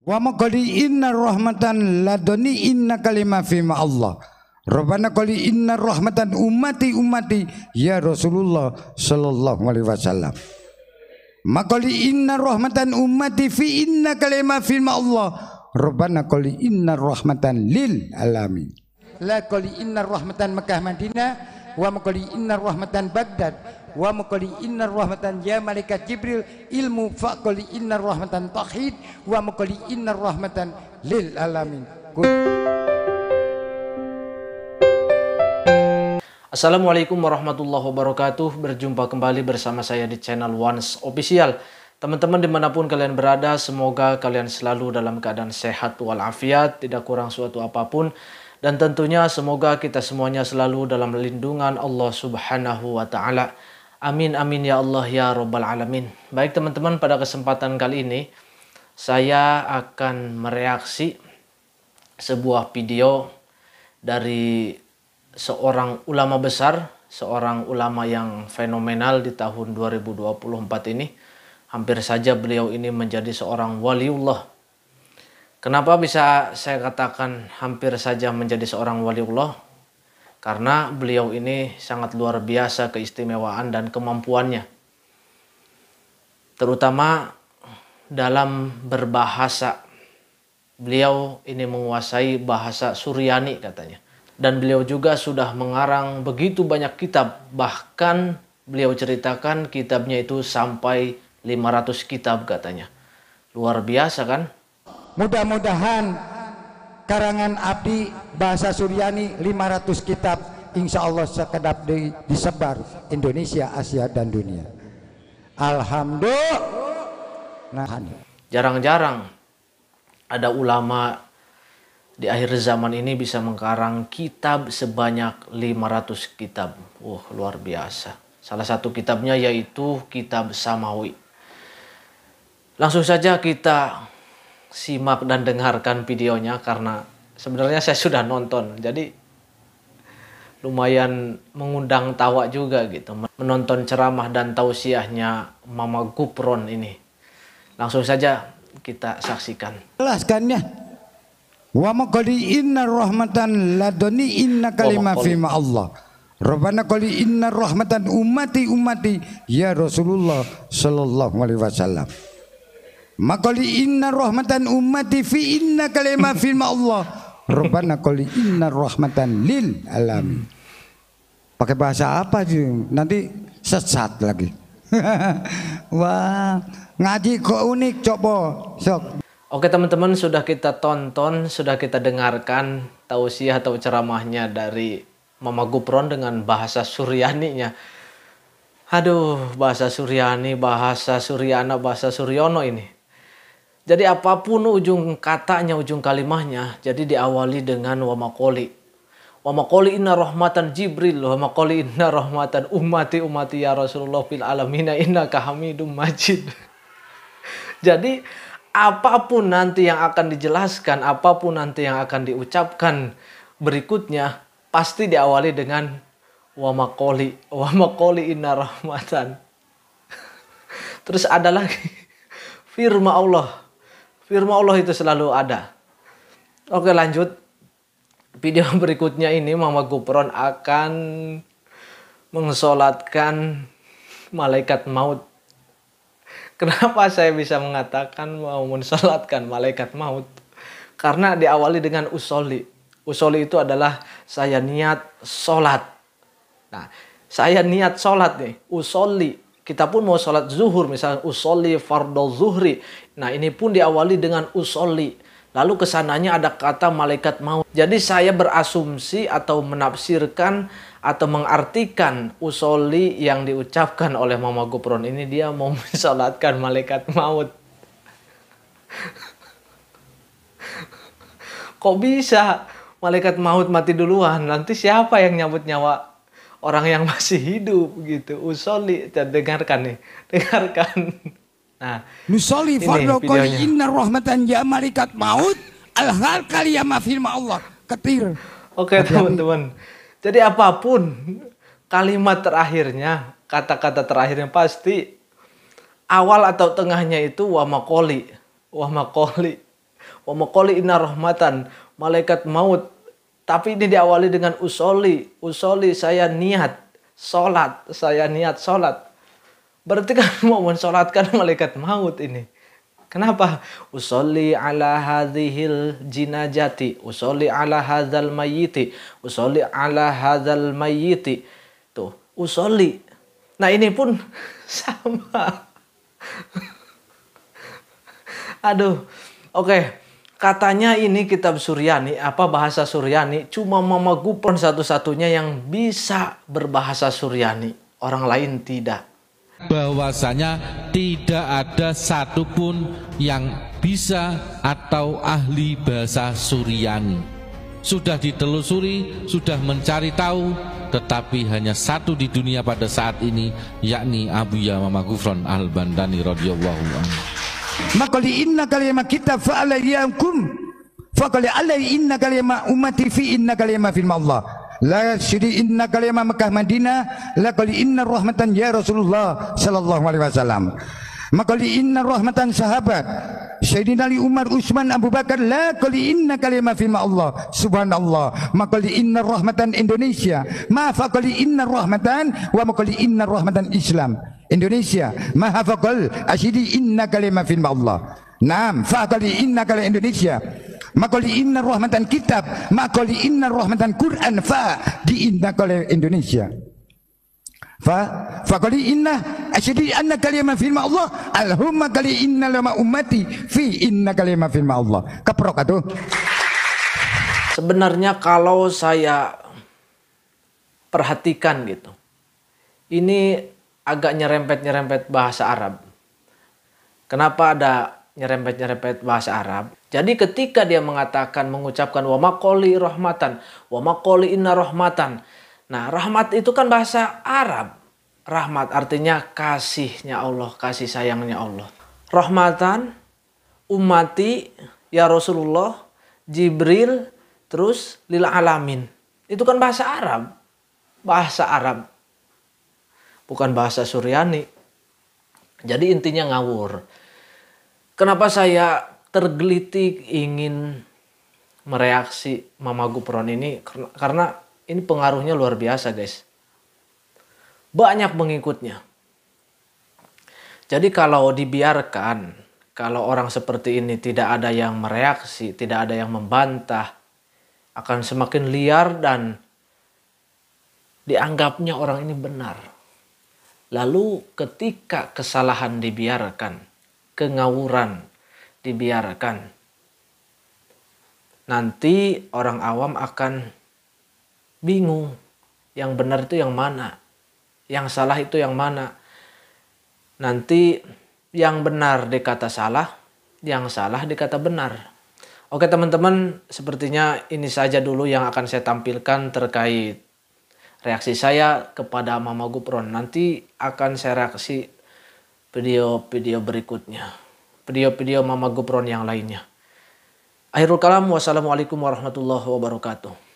Wa maqali inna rahmatan ladoni inna kalima fima Allah. Rabbana qali inna rahmatan ummati ummati ya Rasulullah sallallahu alaihi wasallam. Maqali inna rahmatan ummati fi inna kalima fima Allah. Rabbana qali inna rahmatan lil alamin. La qali inna rahmatan Mekah Madinah wa maqali inna rahmatan Baghdad wa maqali innar rahmatan ya malaikat jibril ilmu faqali innar rahmatan tahid wa maqali innar rahmatan lil alamin Assalamualaikum warahmatullahi wabarakatuh Berjumpa kembali bersama saya di channel Once Official Teman-teman dimanapun kalian berada Semoga kalian selalu dalam keadaan sehat walafiat Tidak kurang suatu apapun dan tentunya semoga kita semuanya selalu dalam lindungan Allah Subhanahu wa taala. Amin amin ya Allah ya Rabbal alamin. Baik teman-teman pada kesempatan kali ini saya akan mereaksi sebuah video dari seorang ulama besar, seorang ulama yang fenomenal di tahun 2024 ini. Hampir saja beliau ini menjadi seorang waliullah. Kenapa bisa saya katakan hampir saja menjadi seorang waliullah? karena beliau ini sangat luar biasa keistimewaan dan kemampuannya. Terutama dalam berbahasa. Beliau ini menguasai bahasa Suryani katanya. Dan beliau juga sudah mengarang begitu banyak kitab. Bahkan beliau ceritakan kitabnya itu sampai 500 kitab katanya. Luar biasa kan? Mudah-mudahan karangan Abdi bahasa Suryani 500 kitab Insya Allah sekedap di, disebar Indonesia, Asia dan dunia Alhamdulillah nah, jarang-jarang ada ulama di akhir zaman ini bisa mengkarang kitab sebanyak 500 kitab. Wah, wow, luar biasa. Salah satu kitabnya yaitu kitab Samawi. Langsung saja kita simak dan dengarkan videonya karena sebenarnya saya sudah nonton jadi lumayan mengundang tawa juga gitu menonton ceramah dan tausiahnya Mama Gupron ini langsung saja kita saksikan jelaskannya wa maqali inna rahmatan ladoni inna kalima fima Allah Rabbana qali inna rahmatan ummati ummati ya Rasulullah sallallahu alaihi wasallam Maqali inna rahmatan ummati fi inna kalima fima Allah Rabbana qul inna rahmatan lil alamin. Pakai bahasa apa sih? Nanti sesat lagi. Wah, ngaji kok unik coba sok. Oke teman-teman sudah kita tonton, sudah kita dengarkan tausiah atau ceramahnya dari Mama Gupron dengan bahasa Suryaninya. Aduh, bahasa Suryani, bahasa Suryana, bahasa Suryono ini. Jadi apapun ujung katanya, ujung kalimahnya, jadi diawali dengan wamakoli. Wamakoli inna rahmatan Jibril, wamakoli inna rahmatan umati umati ya Rasulullah fil alamina inna kahamidum majid. jadi apapun nanti yang akan dijelaskan, apapun nanti yang akan diucapkan berikutnya, pasti diawali dengan wamakoli, wamakoli inna rahmatan. Terus ada lagi firma Allah Firman Allah itu selalu ada. Oke lanjut. Video berikutnya ini Mama Gupron akan mengsolatkan malaikat maut. Kenapa saya bisa mengatakan mau mensolatkan malaikat maut? Karena diawali dengan usoli. Usoli itu adalah saya niat sholat. Nah, saya niat sholat nih, usoli kita pun mau sholat zuhur, misalnya usolli fardol zuhri. Nah ini pun diawali dengan usolli. Lalu kesananya ada kata malaikat maut. Jadi saya berasumsi atau menafsirkan atau mengartikan usolli yang diucapkan oleh Mama Gopron ini dia mau mensolatkan malaikat maut. Kok bisa malaikat maut mati duluan? Nanti siapa yang nyabut nyawa orang yang masih hidup gitu. Usoli dengarkan nih, dengarkan. Nah, nusoli fardoko inna rahmatan ya malaikat maut alhal kaliyama firma Allah. Ketir. Oke, okay, teman-teman. Jadi apapun kalimat terakhirnya, kata-kata terakhirnya pasti awal atau tengahnya itu wa makoli, wa makoli. Wa makoli inna rahmatan malaikat maut tapi ini diawali dengan usoli. Usoli saya niat sholat. Saya niat sholat. Berarti kan mau mensolatkan malaikat maut ini. Kenapa? Usoli ala hadhil jinajati. Usoli ala hadal mayiti. Usoli ala hadal mayiti. Tuh, usoli. Nah ini pun sama. Aduh, oke. Okay. Katanya ini kitab Suryani, apa bahasa Suryani, cuma Mama Gupon satu-satunya yang bisa berbahasa Suryani. Orang lain tidak. Bahwasanya tidak ada satupun yang bisa atau ahli bahasa Suryani. Sudah ditelusuri, sudah mencari tahu, tetapi hanya satu di dunia pada saat ini, yakni Abuya Mama Gufron al-Bandani radhiyallahu anhu maka li inna kalima kita fa alayyakum fa qali alay inna kalima ummati fi inna kalima fil Allah La syiri inna kalima Mekah Madinah La kali inna rahmatan ya Rasulullah Sallallahu alaihi wasallam Maka li inna rahmatan sahabat Sayyidina Ali Umar Usman Abu Bakar La kali inna kalima fima Allah Subhanallah Maka li inna rahmatan Indonesia Ma fa kali inna rahmatan Wa maka li inna rahmatan Islam Indonesia. Maha fakal asyidi inna kalima fin Allah. Naam, faqali inna kali Indonesia. makali inna rahmatan kitab, makali inna rahmatan Quran fa di inna kali Indonesia. Fa faqali inna asyidi anna kalima mafin Allah alhumma kali inna lama ummati fi inna kalima mafin Allah. Keprok atuh. Sebenarnya kalau saya perhatikan gitu. Ini agak nyerempet-nyerempet bahasa Arab. Kenapa ada nyerempet-nyerempet bahasa Arab? Jadi ketika dia mengatakan mengucapkan wa makoli rahmatan, wa makoli inna rahmatan. Nah, rahmat itu kan bahasa Arab. Rahmat artinya kasihnya Allah, kasih sayangnya Allah. Rahmatan umati ya Rasulullah, Jibril terus lil alamin. Itu kan bahasa Arab. Bahasa Arab bukan bahasa Suryani. Jadi intinya ngawur. Kenapa saya tergelitik ingin mereaksi Mama Gupron ini karena, karena ini pengaruhnya luar biasa guys. Banyak mengikutnya. Jadi kalau dibiarkan, kalau orang seperti ini tidak ada yang mereaksi, tidak ada yang membantah, akan semakin liar dan dianggapnya orang ini benar. Lalu ketika kesalahan dibiarkan, kengawuran dibiarkan, nanti orang awam akan bingung yang benar itu yang mana, yang salah itu yang mana. Nanti yang benar dikata salah, yang salah dikata benar. Oke teman-teman, sepertinya ini saja dulu yang akan saya tampilkan terkait reaksi saya kepada Mama Gupron. Nanti akan saya reaksi video-video berikutnya. Video-video Mama Gupron yang lainnya. Akhirul kalam, wassalamualaikum warahmatullahi wabarakatuh.